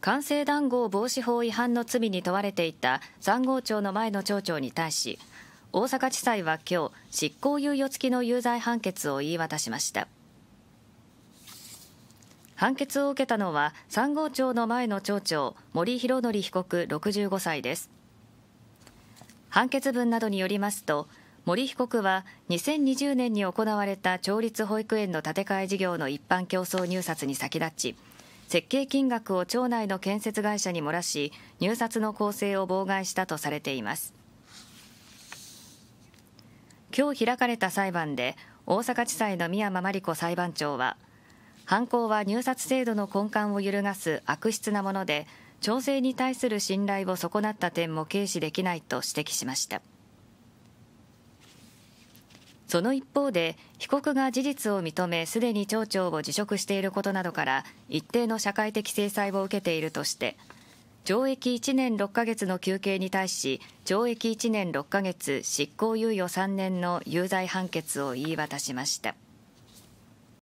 官製談合防止法違反の罪に問われていた三郷町の前の町長に対し大阪地裁は今日執行猶予付きの有罪判決を言い渡しました判決を受けたのは三郷町の前の町長森博則被告65歳です判決文などによりますと森被告は2020年に行われた町立保育園の建て替え事業の一般競争入札に先立ち設計金額を町内の建設会社に漏らし入札の公正を妨害したとされています今日開かれた裁判で大阪地裁の宮間真理子裁判長は犯行は入札制度の根幹を揺るがす悪質なもので調整に対する信頼を損なった点も軽視できないと指摘しました。その一方で被告が事実を認めすでに町長を辞職していることなどから一定の社会的制裁を受けているとして懲役1年6ヶ月の求刑に対し懲役1年6ヶ月執行猶予3年の有罪判決を言い渡しました。